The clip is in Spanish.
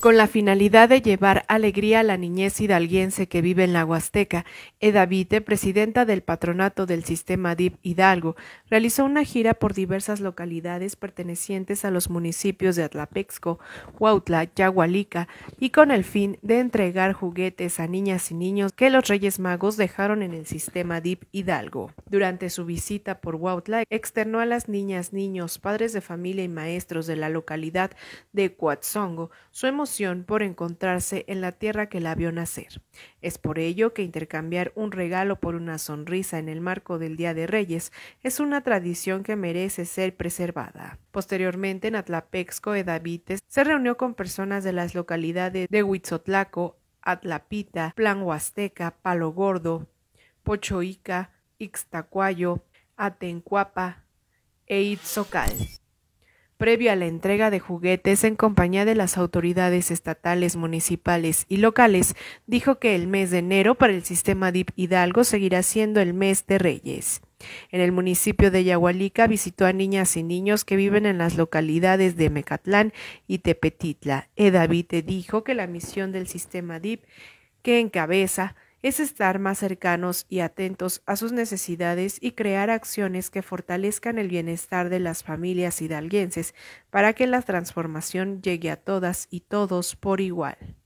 Con la finalidad de llevar alegría a la niñez hidalguense que vive en la Huasteca, Edavite, presidenta del patronato del sistema DIP Hidalgo, realizó una gira por diversas localidades pertenecientes a los municipios de Atlapexco, Huautla, Yagualica, y con el fin de entregar juguetes a niñas y niños que los Reyes Magos dejaron en el sistema DIP Hidalgo. Durante su visita por Huautla, externó a las niñas, niños, padres de familia y maestros de la localidad de Cuatzongo su por encontrarse en la tierra que la vio nacer. Es por ello que intercambiar un regalo por una sonrisa en el marco del Día de Reyes es una tradición que merece ser preservada. Posteriormente, en Atlapexco, Edavites se reunió con personas de las localidades de Huitzotlaco, Atlapita, Plan Huasteca, Palo Gordo, Pochoica, Ixtacuayo, Atencuapa e Itzocal previo a la entrega de juguetes en compañía de las autoridades estatales, municipales y locales, dijo que el mes de enero para el sistema DIP Hidalgo seguirá siendo el mes de Reyes. En el municipio de yahualica visitó a niñas y niños que viven en las localidades de Mecatlán y Tepetitla. Edavite dijo que la misión del sistema DIP que encabeza es estar más cercanos y atentos a sus necesidades y crear acciones que fortalezcan el bienestar de las familias hidalguenses para que la transformación llegue a todas y todos por igual.